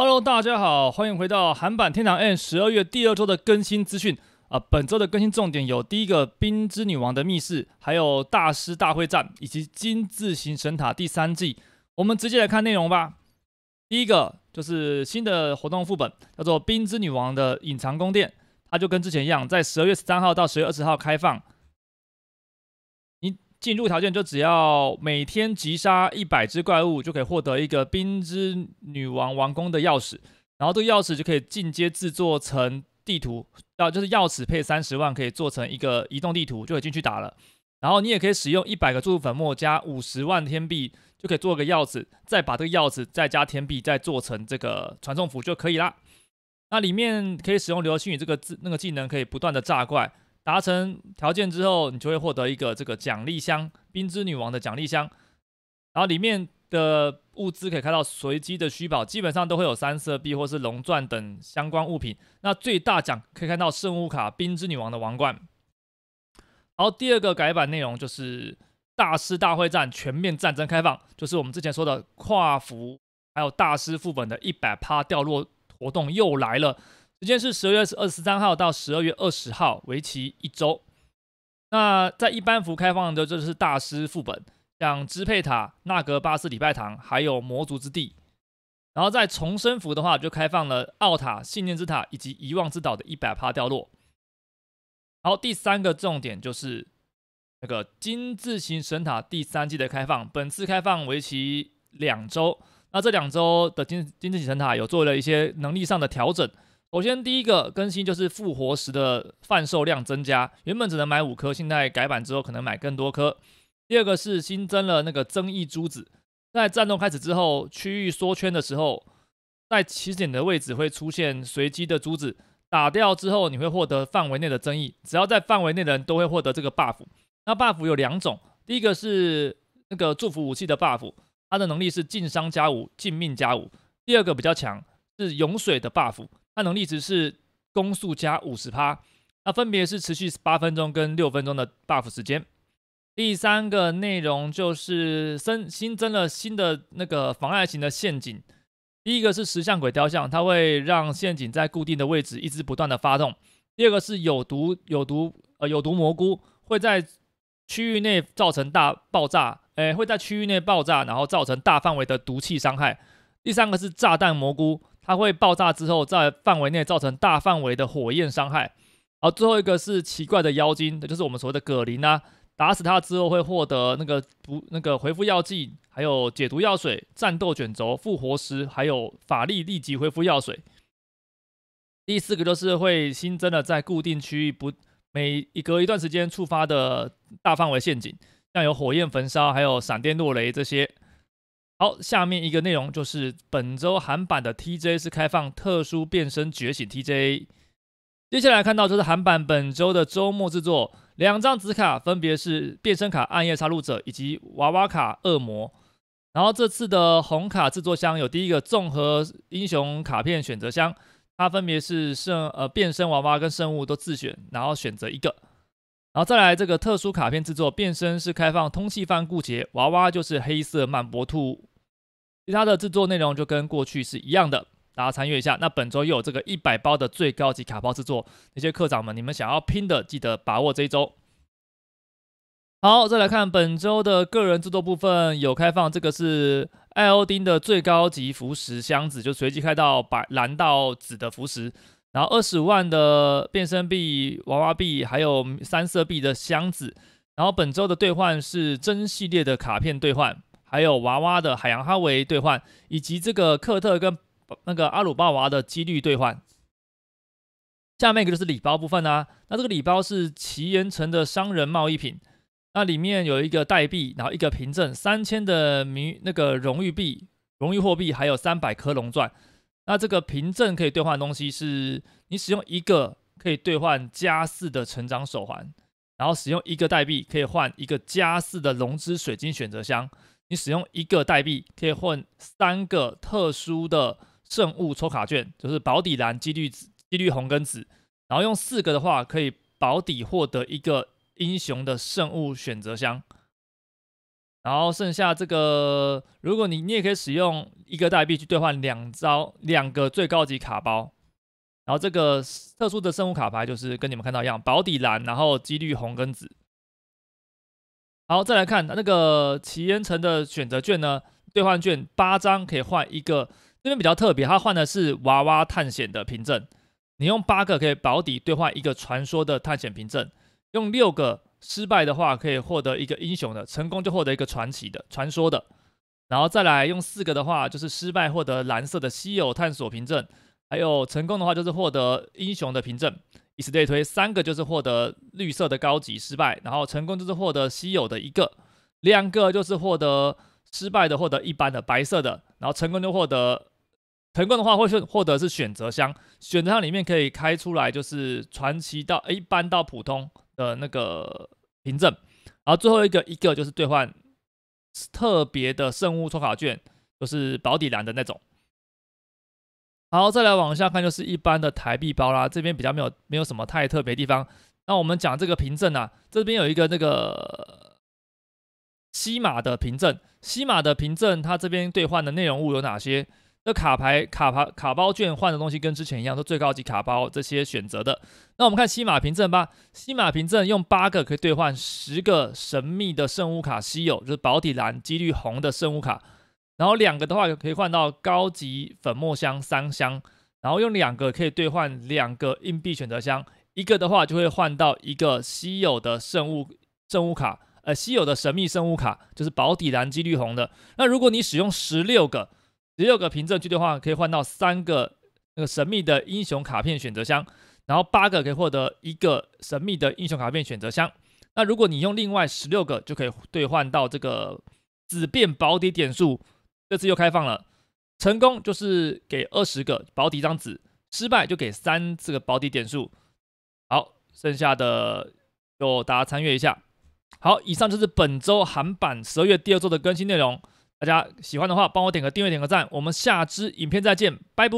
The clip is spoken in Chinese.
Hello，大家好，欢迎回到韩版天堂 N 十二月第二周的更新资讯啊。本周的更新重点有第一个冰之女王的密室，还有大师大会战，以及金字形神塔第三季。我们直接来看内容吧。第一个就是新的活动副本，叫做冰之女王的隐藏宫殿，它就跟之前一样，在十二月十三号到十月二十号开放。进入条件就只要每天击杀一百只怪物就可以获得一个冰之女王王宫的钥匙，然后这个钥匙就可以进阶制作成地图，要就是钥匙配三十万可以做成一个移动地图就可以进去打了。然后你也可以使用一百个注入粉末加五十万天币就可以做个钥匙，再把这个钥匙再加天币再做成这个传送符就可以啦。那里面可以使用流星雨这个技那个技能可以不断的炸怪。达成条件之后，你就会获得一个这个奖励箱——冰之女王的奖励箱，然后里面的物资可以看到随机的虚宝，基本上都会有三色币或是龙钻等相关物品。那最大奖可以看到圣物卡——冰之女王的王冠。然后第二个改版内容就是大师大会战全面战争开放，就是我们之前说的跨服还有大师副本的一百趴掉落活动又来了。时间是十二月二十三号到十二月二十号，为期一周。那在一般服开放的，就是大师副本，像支配塔、纳格巴斯礼拜堂，还有魔族之地。然后在重生服的话，就开放了奥塔信念之塔以及遗忘之岛的一百帕掉落。然后第三个重点就是那个金字形神塔第三季的开放，本次开放为期两周。那这两周的金金字形神塔有做了一些能力上的调整。首先，第一个更新就是复活石的贩售量增加，原本只能买五颗，现在改版之后可能买更多颗。第二个是新增了那个增益珠子，在战斗开始之后，区域缩圈的时候，在起点的位置会出现随机的珠子，打掉之后你会获得范围内的增益，只要在范围内的人都会获得这个 buff。那 buff 有两种，第一个是那个祝福武器的 buff，它的能力是近伤加五，近命加五。第二个比较强，是涌水的 buff。它能力值是攻速加五十趴，那分别是持续八分钟跟六分钟的 buff 时间。第三个内容就是增新增了新的那个妨碍型的陷阱，第一个是石像鬼雕像，它会让陷阱在固定的位置一直不断的发动；第二个是有毒有毒呃有毒蘑菇会在区域内造成大爆炸，诶，会在区域内爆炸，然后造成大范围的毒气伤害；第三个是炸弹蘑菇。它会爆炸之后，在范围内造成大范围的火焰伤害。好，最后一个是奇怪的妖精，也就是我们所谓的葛林啊。打死它之后会获得那个不那个回复药剂，还有解毒药水、战斗卷轴、复活石，还有法力立即恢复药水。第四个就是会新增的，在固定区域不每一隔一段时间触发的大范围陷阱，像有火焰焚烧，还有闪电落雷这些。好，下面一个内容就是本周韩版的 T J 是开放特殊变身觉醒 T J。接下来看到就是韩版本周的周末制作，两张紫卡分别是变身卡暗夜杀戮者以及娃娃卡恶魔。然后这次的红卡制作箱有第一个综合英雄卡片选择箱，它分别是圣呃变身娃娃跟圣物都自选，然后选择一个。然后再来这个特殊卡片制作，变身是开放通气犯顾杰，娃娃就是黑色曼波兔。其他的制作内容就跟过去是一样的，大家参阅一下。那本周又有这个一百包的最高级卡包制作，那些课长们，你们想要拼的，记得把握这一周。好，再来看本周的个人制作部分，有开放这个是艾欧丁的最高级浮石箱子，就随机开到白、蓝到紫的浮石，然后二十五万的变身币、娃娃币，还有三色币的箱子。然后本周的兑换是真系列的卡片兑换。还有娃娃的海洋哈维兑换，以及这个克特跟那个阿鲁巴娃的几率兑换。下面一个就是礼包部分啦。那这个礼包是奇岩城的商人贸易品，那里面有一个代币，然后一个凭证，三千的名那个荣誉币、荣誉货币，还有三百颗龙钻。那这个凭证可以兑换的东西是：你使用一个可以兑换加四的成长手环，然后使用一个代币可以换一个加四的龙之水晶选择箱。你使用一个代币可以换三个特殊的圣物抽卡券，就是保底蓝、几率紫、几率红跟紫。然后用四个的话，可以保底获得一个英雄的圣物选择箱。然后剩下这个，如果你你也可以使用一个代币去兑换两招两个最高级卡包。然后这个特殊的圣物卡牌就是跟你们看到一样，保底蓝，然后几率红跟紫。好，再来看那个齐岩城的选择券呢？兑换券八张可以换一个，这边比较特别，它换的是娃娃探险的凭证。你用八个可以保底兑换一个传说的探险凭证，用六个失败的话可以获得一个英雄的，成功就获得一个传奇的传说的。然后再来用四个的话，就是失败获得蓝色的稀有探索凭证，还有成功的话就是获得英雄的凭证。以此类推，三个就是获得绿色的高级失败，然后成功就是获得稀有的一个，两个就是获得失败的，获得一般的白色的，然后成功就获得成功的话会是获得是选择箱，选择箱里面可以开出来就是传奇到一般到普通的那个凭证，然后最后一个一个就是兑换特别的圣物抽卡券，就是保底蓝的那种。好，再来往下看，就是一般的台币包啦。这边比较没有没有什么太特别地方。那我们讲这个凭证啊，这边有一个那个西马的凭证。西马的凭证，它这边兑换的内容物有哪些？那卡牌、卡牌、卡包券换的东西跟之前一样，都最高级卡包这些选择的。那我们看西马凭证吧。西马凭证用八个可以兑换十个神秘的圣物卡稀有，就是保底蓝、几率红的圣物卡。然后两个的话可以换到高级粉末箱三箱，然后用两个可以兑换两个硬币选择箱，一个的话就会换到一个稀有的圣物圣物卡，呃，稀有的神秘生物卡，就是保底蓝机绿红的。那如果你使用十六个十六个凭证去兑换，可以换到三个那个神秘的英雄卡片选择箱，然后八个可以获得一个神秘的英雄卡片选择箱。那如果你用另外十六个就可以兑换到这个紫变保底点数。这次又开放了，成功就是给二十个保底张纸，失败就给三这个保底点数。好，剩下的就大家参阅一下。好，以上就是本周韩版十二月第二周的更新内容。大家喜欢的话，帮我点个订阅，点个赞。我们下支影片再见，拜拜。